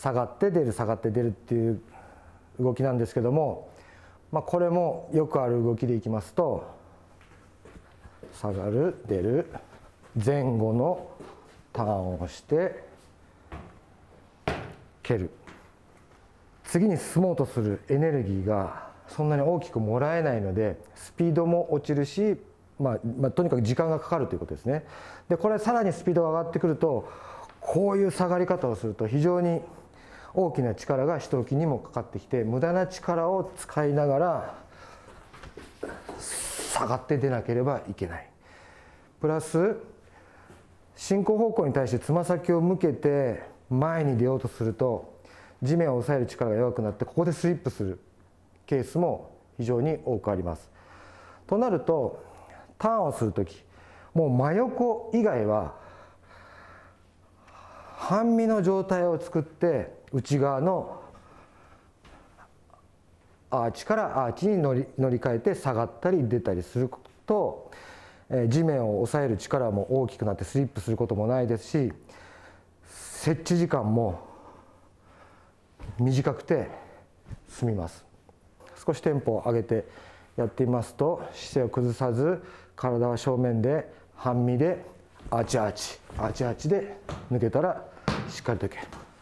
下がって出る下がって出るっていう動きなんですけども、まあ、これもよくある動きでいきますと下がる出る前後のターンをして蹴る次に進もうとするエネルギーがそんなに大きくもらえないのでスピードも落ちるし、まあ、まあ、とにかく時間がかかるということですねでこれさらにスピードが上がってくるとこういう下がり方をすると非常に大きな力が一頭筋にもかかってきて無駄な力を使いながら下がって出なければいけないプラス進行方向に対してつま先を向けて前に出ようとすると地面を押さえる力が弱くなってここでスリップするケースも非常に多くありますとなるとターンをする時もう真横以外は半身の状態を作って内側のアーチからアーチに乗り乗り換えて下がったり出たりすると、え地面を押さえる力も大きくなってスリップすることもないですし設置時間も短くて済みます少しテンポを上げてやってみますと姿勢を崩さず体は正面で半身でアーチアーチアーチアーチで抜けたらしっかりといける。